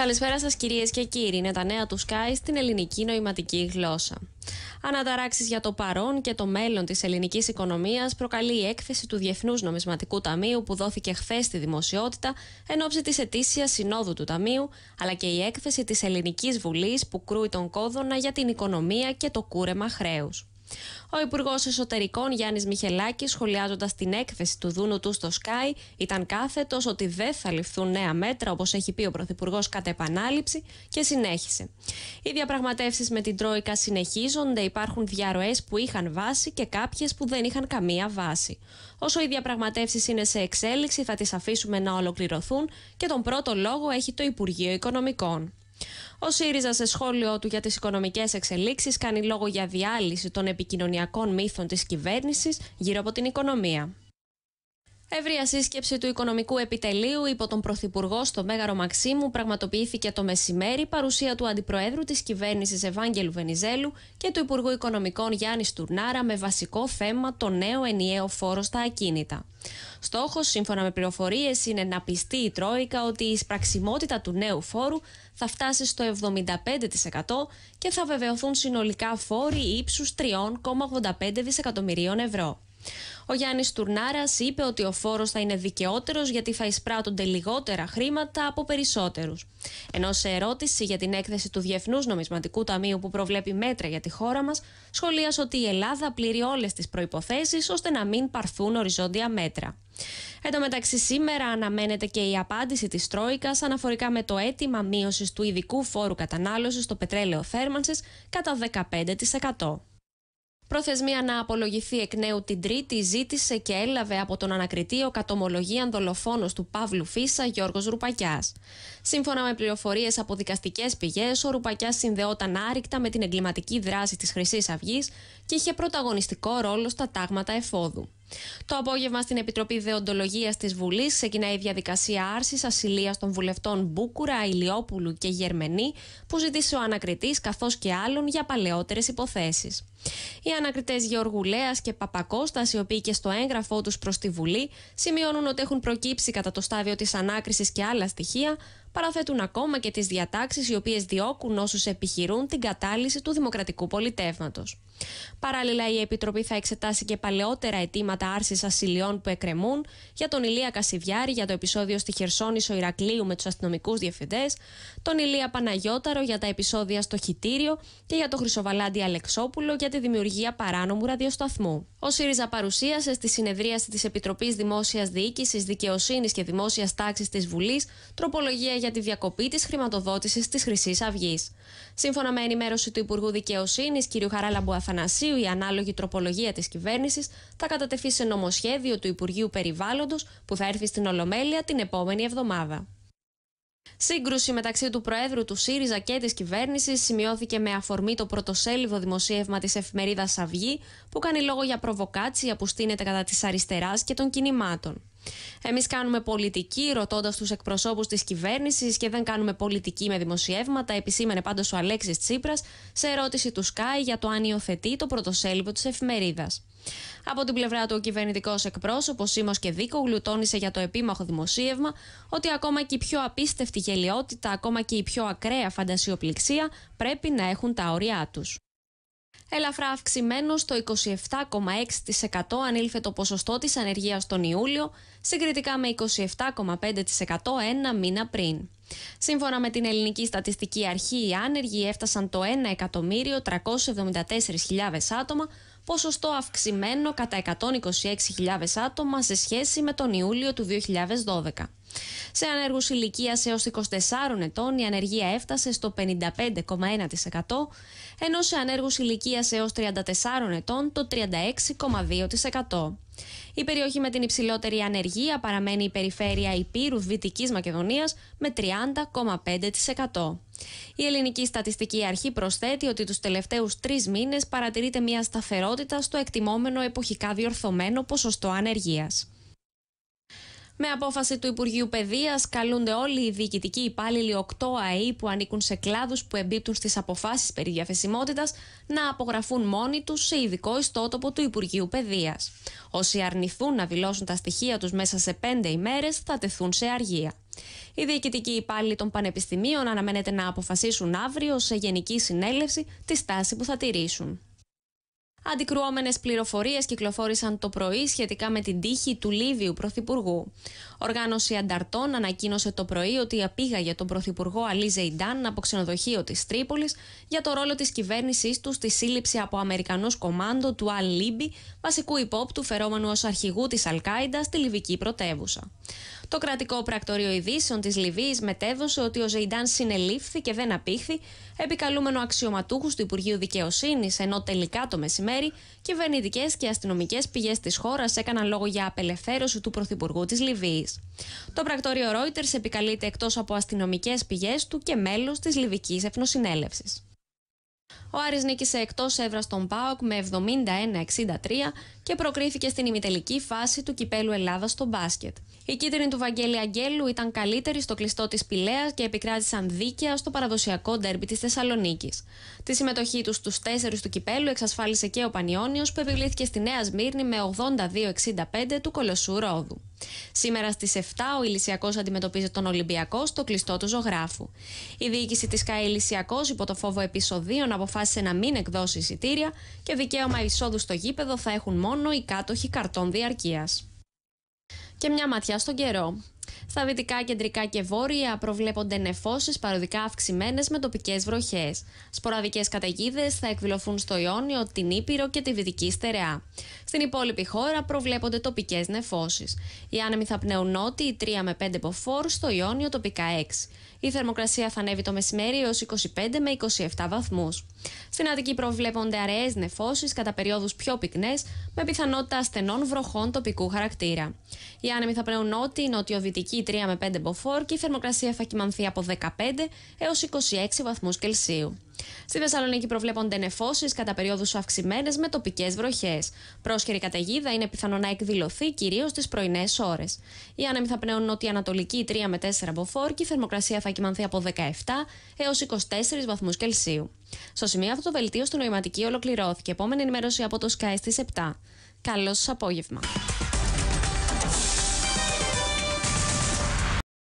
Καλησπέρα σας, κυρίες και κύριοι. Είναι τα νέα του Sky στην ελληνική νοηματική γλώσσα. Αναταράξεις για το παρόν και το μέλλον της ελληνικής οικονομίας προκαλεί η έκθεση του Διεθνούς Νομισματικού Ταμείου που δόθηκε χθες στη δημοσιότητα εν ώψη της ετήσιας συνόδου του Ταμείου, αλλά και η έκθεση της Ελληνικής Βουλής που κρούει τον κόδωνα για την οικονομία και το κούρεμα χρέους. Ο Υπουργός Εσωτερικών Γιάννης Μιχελάκης, σχολιάζοντας την έκθεση του Δούνου του στο Sky, ήταν κάθετος ότι δεν θα ληφθούν νέα μέτρα, όπως έχει πει ο Πρωθυπουργός κατά επανάληψη, και συνέχισε. Οι διαπραγματεύσεις με την Τρόικα συνεχίζονται, υπάρχουν διαρροές που είχαν βάση και κάποιες που δεν είχαν καμία βάση. Όσο οι διαπραγματεύσεις είναι σε εξέλιξη, θα τις αφήσουμε να ολοκληρωθούν και τον πρώτο λόγο έχει το Υπουργείο Οικονομικών. Ο ΣΥΡΙΖΑ σε σχόλιο του για τις οικονομικές εξελίξεις κάνει λόγο για διάλυση των επικοινωνιακών μύθων της κυβέρνησης γύρω από την οικονομία. Εύρια σύσκεψη του Οικονομικού Επιτελείου υπό τον Πρωθυπουργό στο Μέγαρο Μαξίμου πραγματοποιήθηκε το μεσημέρι παρουσία του Αντιπροέδρου της Κυβέρνησης Ευάγγελου Βενιζέλου και του Υπουργού Οικονομικών Γιάννης Τουρνάρα με βασικό θέμα το νέο ενιαίο φόρο στα ακίνητα. Στόχος, σύμφωνα με πληροφορίες, είναι να πιστεί η Τρόικα ότι η εισπραξιμότητα του νέου φόρου θα φτάσει στο 75% και θα βεβαιωθούν συνολικά φόροι ύψους 3,85 δισεκατομμυρίων ευρώ. Ο Γιάννης Τουρνάρας είπε ότι ο φόρος θα είναι δικαιότερος γιατί θα εισπράττονται λιγότερα χρήματα από περισσότερους. Ενώ σε ερώτηση για την έκθεση του Διεθνούς Νομισματικού Ταμείου που προβλέπει μέτρα για τη χώρα μας, σχολίασε ότι η Ελλάδα πληρεί όλες τις προποθέσει ώστε να μην παρθούν οριζόντια μέτρα. Εν τω μεταξύ, σήμερα αναμένεται και η απάντηση της Τρόικας αναφορικά με το αίτημα μείωσης του ειδικού φόρου κατανάλωσης στο πετρέλαιο θέρμανσης κατά 15%. Προθεσμία να απολογηθεί εκ νέου την Τρίτη ζήτησε και έλαβε από τον ανακριτή ο κατομολογίαν δολοφόνο του Παύλου Φίσα Γιώργος Ρουπακιάς. Σύμφωνα με πληροφορίες από δικαστικές πηγές, ο Ρουπακιάς συνδεόταν άρρηκτα με την εγκληματική δράση της Χρυσής Αυγής και είχε πρωταγωνιστικό ρόλο στα τάγματα εφόδου. Το απόγευμα στην Επιτροπή Δεοντολογίας της Βουλής ξεκινάει η διαδικασία άρσης ασυλίας των βουλευτών Μπούκουρα, Ηλιόπουλου και Γερμενή που ζητήσε ο ανακριτής καθώς και άλλων για παλαιότερες υποθέσεις. Οι ανακριτές Γεωργουλέα και Παπακώστας, οι οποίοι και στο έγγραφό τους προς τη Βουλή σημειώνουν ότι έχουν προκύψει κατά το στάδιο της ανάκρισης και άλλα στοιχεία, παραθέτουν ακόμα και τις διατάξεις οι οποίες διώκουν όσους επιχειρούν την κατάλυση του δημοκρατικού πολιτεύματος. Παράλληλα, η Επιτροπή θα εξετάσει και παλαιότερα αιτήματα άρσης ασυλιών που εκκρεμούν για τον Ηλία Κασιβιάρη για το επεισόδιο στη Χερσόνησο Ηρακλείου με τους αστυνομικούς διευθυντές, τον Ηλία Παναγιώταρο για τα επεισόδια στο Χιτήριο και για τον Χρυσοβαλάντη Αλεξόπουλο για τη δημιουργία παράνομου ραδιοσταθμού. Ο ΣΥΡΙΖΑ παρουσίασε στη συνεδρίαση της Επιτροπής Δημόσιας Διοίκησης, Δικαιοσύνης και Δημόσιας Τάξης της Βουλής τροπολογία για τη διακοπή της χρηματοδότησης της Χρυσής Αυγής. Σύμφωνα με ενημέρωση του Υπουργού Δικαιοσύνης κ. Χαράλαμπου Αθανασίου η ανάλογη τροπολογία της κυβέρνησης θα κατατεθεί σε νομοσχέδιο του Υπουργείου Περιβάλλοντος που θα έρθει στην Ολομέλεια την επόμενη εβδομάδα. Σύγκρουση μεταξύ του Προέδρου του ΣΥΡΙΖΑ και της κυβέρνησης σημειώθηκε με αφορμή το πρωτοσέλιδο δημοσίευμα της εφημερίδας Αυγή, που κάνει λόγο για προβοκάτσια που στείνεται κατά της αριστεράς και των κινημάτων. Εμείς κάνουμε πολιτική ρωτώντας τους εκπροσώπους της κυβέρνησης και δεν κάνουμε πολιτική με δημοσιεύματα, επισήμενε πάντως ο Αλέξης Τσίπρας σε ερώτηση του Sky για το αν υιοθετεί το πρωτοσέλιδο της εφημερίδας. Από την πλευρά του, ο κυβερνητικός εκπρόσωπος Σίμω και Δίκογλου τόνισε για το επίμαχο δημοσίευμα ότι ακόμα και η πιο απίστευτη γελιότητα, ακόμα και η πιο ακραία φαντασιοπληξία πρέπει να έχουν τα όρια τους ελαφρά αυξημένο στο 27,6% ανήλθε το ποσοστό της ανεργίας τον Ιούλιο, συγκριτικά με 27,5% ένα μήνα πριν. Σύμφωνα με την Ελληνική Στατιστική Αρχή, οι άνεργοι έφτασαν το 1.374.000 άτομα, ποσοστό αυξημένο κατά 126.000 άτομα σε σχέση με τον Ιούλιο του 2012. Σε ανέργους ηλικίας έως 24 ετών η ανεργία έφτασε στο 55,1%, ενώ σε ανέργους ηλικίας έως 34 ετών το 36,2%. Η περιοχή με την υψηλότερη ανεργία παραμένει η περιφέρεια Υπήρου δυτικής Μακεδονίας με 30,5%. Η Ελληνική Στατιστική Αρχή προσθέτει ότι τους τελευταίους τρεις μήνες παρατηρείται μια σταθερότητα στο εκτιμόμενο εποχικά διορθωμένο ποσοστό ανεργίας. Με απόφαση του Υπουργείου Παιδείας, καλούνται όλοι οι διοικητικοί υπάλληλοι 8 ΑΕΗ που ανήκουν σε κλάδους που εμπίπτουν στις αποφάσεις περί διαθεσιμότητας να απογραφούν μόνοι τους σε ειδικό ιστότοπο του Υπουργείου Παιδείας. Όσοι αρνηθούν να δηλώσουν τα στοιχεία τους μέσα σε 5 ημέρες θα τεθούν σε αργία. Οι διοικητικοί υπάλληλοι των πανεπιστημίων αναμένεται να αποφασίσουν αύριο σε γενική συνέλευση τη στάση που θα τηρήσουν. Αντικρουόμενες πληροφορίες κυκλοφόρησαν το πρωί σχετικά με την τύχη του Λίβιου Πρωθυπουργού. Οργάνωση Ανταρτών ανακοίνωσε το πρωί ότι απήγαγε τον Πρωθυπουργό Αλή Ζεϊντάν από ξενοδοχείο της Τρίπολης για το ρόλο της κυβέρνησής του στη σύλληψη από Αμερικανούς κομμάντο του Αλ Λίμπι, βασικού υπόπτου φερόμενου ως αρχηγού της Αλκάιντα στη Λιβική πρωτεύουσα. Το κρατικό πρακτορείο ειδήσεων της Λιβύης μετέδωσε ότι ο Ζεϊντάν συνελήφθη και δεν απήχθη, επικαλούμενο αξιωματούχους του Υπουργείου Δικαιοσύνης, ενώ τελικά το μεσημέρι και κυβερνητικές και αστυνομικές πηγές της χώρας έκαναν λόγο για απελευθέρωση του Πρωθυπουργού της Λιβύης. Το πρακτόριο Reuters επικαλείται εκτός από αστυνομικές πηγές του και μέλος της Λιβική Εθνοσυνέλευσης. Ο Άρης νίκησε εκτός έδρας στον Πάοκ με 71-63 και προκρίθηκε στην ημιτελική φάση του κυπέλου Ελλάδας στο μπάσκετ. Οι κίτρινοι του Βαγγέλη Αγγέλου ήταν καλύτεροι στο κλειστό της Πηλέας και επικράτησαν δίκαια στο παραδοσιακό ντέρμπι της Θεσσαλονίκης. Τη συμμετοχή τους στους τέσσερις του κυπέλου εξασφάλισε και ο Πανιόνιος που επιβλήθηκε στη Νέα Σμύρνη με 82-65 του Κολοσσού Ρόδου. Σήμερα στις 7 ο Ηλυσιακός αντιμετωπίζει τον Ολυμπιακό στο κλειστό του ζωγράφου. Η διοίκηση της ΚΑΕ Ηλυσιακός, υπό το φόβο επεισοδίων, αποφάσισε να μην εκδώσει εισιτήρια και δικαίωμα εισόδου στο γήπεδο θα έχουν μόνο οι κάτοχοι καρτών διαρκείας. Και μια ματιά στον καιρό. Στα δυτικά, κεντρικά και βόρεια προβλέπονται νεφώσεις παροδικά αυξημένες με τοπικές βροχές. Σποραδικές καταιγίδες θα εκδηλωθούν στο Ιόνιο, την Ήπειρο και τη Δυτική Στερεά. Στην υπόλοιπη χώρα προβλέπονται τοπικές νεφώσεις. Οι άνεμοι θα πνέουν νότιοι 3 με 5 ποφόρ, στο Ιόνιο τοπικά 6. Η θερμοκρασία θα ανέβει το μεσημέρι έως 25 με 27 βαθμούς. Στην Αττική προβλέπονται αραιές νεφώσεις κατά περιόδους πιο πυκνές, με πιθανότητα ασθενών βροχών τοπικού χαρακτήρα. Οι άνεμοι θα πνέουν νότιοι, Αττική 3 με 5 μποφόρ και η θερμοκρασία θα κοιμανθεί από 15 έως 26 βαθμούς Κελσίου. Στη Θεσσαλονίκη προβλέπονται νεφώσεις κατά περίοδους αυξημένες με τοπικές βροχές. Πρόσχερη καταιγίδα είναι πιθανό να εκδηλωθεί κυρίως στι πρωινές ώρες. Οι άνεμοι θα πνέουν νότια-ανατολική 3 με 4 μποφόρ και η θερμοκρασία θα κοιμανθεί από 17 έω 24 βαθμούς Κελσίου. Στο σημείο αυτό το βελτίο στην νοηματική ολοκληρώθηκε. Επόμενη ενημέρωση από το Sky στις 7. Καλό σα απόγευμα.